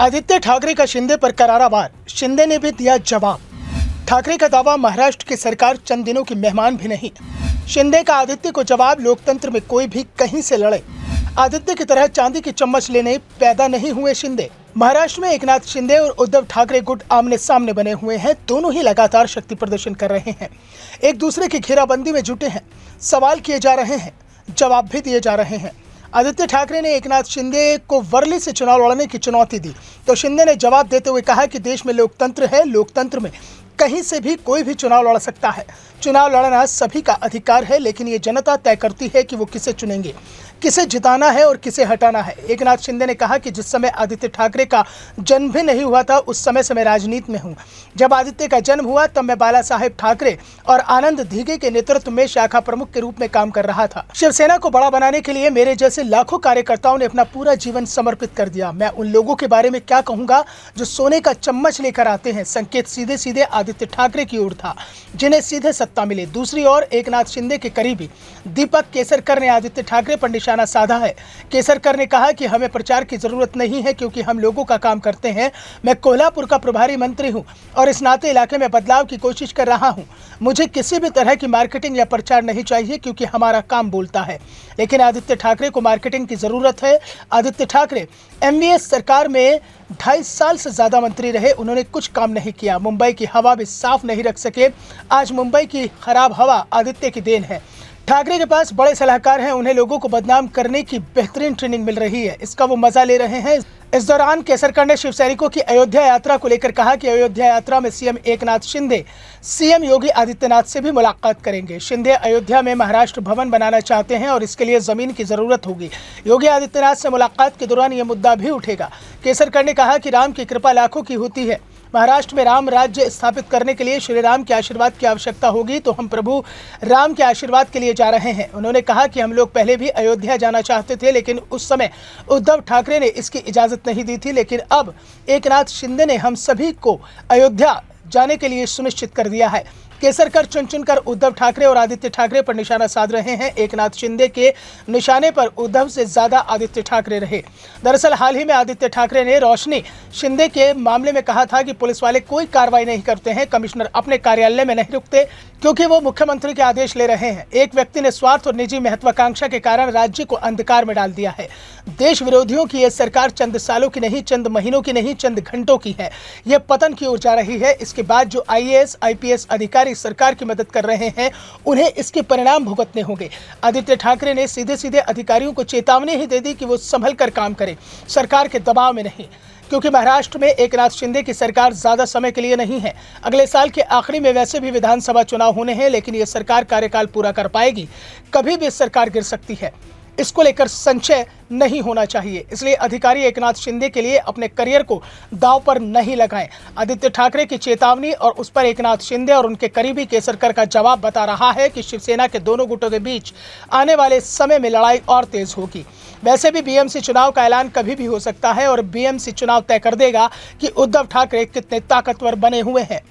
आदित्य ठाकरे का शिंदे पर करारा वार शिंदे ने भी दिया जवाब ठाकरे का दावा महाराष्ट्र की सरकार चंद दिनों की मेहमान भी नहीं शिंदे का आदित्य को जवाब लोकतंत्र में कोई भी कहीं से लड़े आदित्य की तरह चांदी की चम्मच लेने पैदा नहीं हुए शिंदे महाराष्ट्र में एकनाथ शिंदे और उद्धव ठाकरे गुट आमने सामने बने हुए हैं दोनों ही लगातार शक्ति प्रदर्शन कर रहे हैं एक दूसरे की घेराबंदी में जुटे हैं सवाल किए जा रहे हैं जवाब भी दिए जा रहे हैं आदित्य ठाकरे ने एकनाथ शिंदे को वर्ली से चुनाव लड़ने की चुनौती दी तो शिंदे ने जवाब देते हुए कहा कि देश में लोकतंत्र है लोकतंत्र में कहीं से भी कोई भी चुनाव लड़ सकता है चुनाव लड़ना सभी का अधिकार है लेकिन ये जनता तय करती है कि वो किसे चुनेंगे किसे जिताना है और किसे हटाना है एक नाथ शिंदे ने कहा कि जिस समय आदित्य ठाकरे का जन्म भी नहीं हुआ था उस समय से मैं राजनीति में हूँ जब आदित्य का जन्म हुआ तब मैं बाला साहेब ठाकरे और आनंद धीगे के नेतृत्व में शाखा प्रमुख के रूप में काम कर रहा था शिवसेना को बड़ा बनाने के लिए मेरे जैसे लाखों कार्यकर्ताओं ने अपना पूरा जीवन समर्पित कर दिया मैं उन लोगों के बारे में क्या कहूँगा जो सोने का चम्मच लेकर आते हैं संकेत सीधे सीधे आदित्य ठाकरे की ओर था जिन्हें सीधे प्राथमिकता मिली दूसरी ओर एकनाथ शिंदे के करीबी दीपक केसरकर ने आदित्य ठाकरे पर निशाना साधा है केसरकर ने कहा कि हमें प्रचार की जरूरत नहीं है क्योंकि हम लोगों का काम करते हैं मैं कोल्हापुर का प्रभारी मंत्री हूं और इस नाते इलाके में बदलाव की कोशिश कर रहा हूँ मुझे किसी भी तरह की मार्केटिंग या प्रचार नहीं चाहिए क्योंकि हमारा काम बोलता है लेकिन आदित्य ठाकरे को मार्केटिंग की जरूरत है आदित्य ठाकरे एम सरकार में ढाई साल से ज्यादा मंत्री रहे उन्होंने कुछ काम नहीं किया मुंबई की हवा भी साफ नहीं रख सके आज मुंबई की की खराब हवा आदित्य की देन है ठाकरे के पास बड़े सलाहकार हैं उन्हें लोगों को बदनाम करने की बेहतरीन ट्रेनिंग मिल रही है इसका वो मजा ले रहे हैं इस दौरान केसरकर ने शिव सैनिकों की अयोध्या यात्रा को लेकर कहा कि अयोध्या यात्रा में सीएम एकनाथ शिंदे सीएम योगी आदित्यनाथ से भी मुलाकात करेंगे शिंदे अयोध्या में महाराष्ट्र भवन बनाना चाहते हैं और इसके लिए जमीन की जरूरत होगी योगी आदित्यनाथ से मुलाकात के दौरान ये मुद्दा भी उठेगा केसरकर ने कहा कि राम की कृपा लाखों की होती है महाराष्ट्र में राम राज्य स्थापित करने के लिए श्री राम के आशीर्वाद की आवश्यकता होगी तो हम प्रभु राम के आशीर्वाद के लिए जा रहे हैं उन्होंने कहा कि हम लोग पहले भी अयोध्या जाना चाहते थे लेकिन उस समय उद्धव ठाकरे ने इसकी इजाज़त नहीं दी थी लेकिन अब एक शिंदे ने हम सभी को अयोध्या जाने के लिए सुनिश्चित कर दिया है केसरकर चुन चुनकर उद्धव ठाकरे और आदित्य ठाकरे पर निशाना साध रहे हैं एकनाथ शिंदे के निशाने पर उद्धव से ज्यादा आदित्य ठाकरे रहे दरअसल हाल ही में आदित्य ठाकरे ने रोशनी शिंदे के मामले में कहा था कि पुलिस वाले कोई कार्रवाई नहीं करते हैं कमिश्नर अपने कार्यालय में नहीं रुकते क्योंकि वो मुख्यमंत्री के आदेश ले रहे हैं एक व्यक्ति ने स्वार्थ और निजी महत्वाकांक्षा के कारण राज्य को अंधकार में डाल दिया है देश विरोधियों की यह सरकार चंद सालों की नहीं चंद महीनों की नहीं चंद घंटों की है यह पतन की ओर जा रही है इस इसके बाद जो आईएएस आईपीएस अधिकारी सरकार की मदद कर रहे हैं उन्हें इसके परिणाम भुगतने होंगे आदित्य ठाकरे ने सीधे सीधे अधिकारियों को चेतावनी ही दे दी कि वो संभल कर काम करें सरकार के दबाव में नहीं क्योंकि महाराष्ट्र में एक नाथ शिंदे की सरकार ज्यादा समय के लिए नहीं है अगले साल के आखिरी में वैसे भी विधानसभा चुनाव होने हैं लेकिन ये सरकार कार्यकाल पूरा कर पाएगी कभी भी सरकार गिर सकती है इसको लेकर संशय नहीं होना चाहिए इसलिए अधिकारी एकनाथ शिंदे के लिए अपने करियर को दाव पर नहीं लगाएं आदित्य ठाकरे की चेतावनी और उस पर एकनाथ शिंदे और उनके करीबी केसरकर का जवाब बता रहा है कि शिवसेना के दोनों गुटों के बीच आने वाले समय में लड़ाई और तेज होगी वैसे भी बीएमसी चुनाव का ऐलान कभी भी हो सकता है और बीएमसी चुनाव तय कर देगा कि उद्धव ठाकरे कितने ताकतवर बने हुए हैं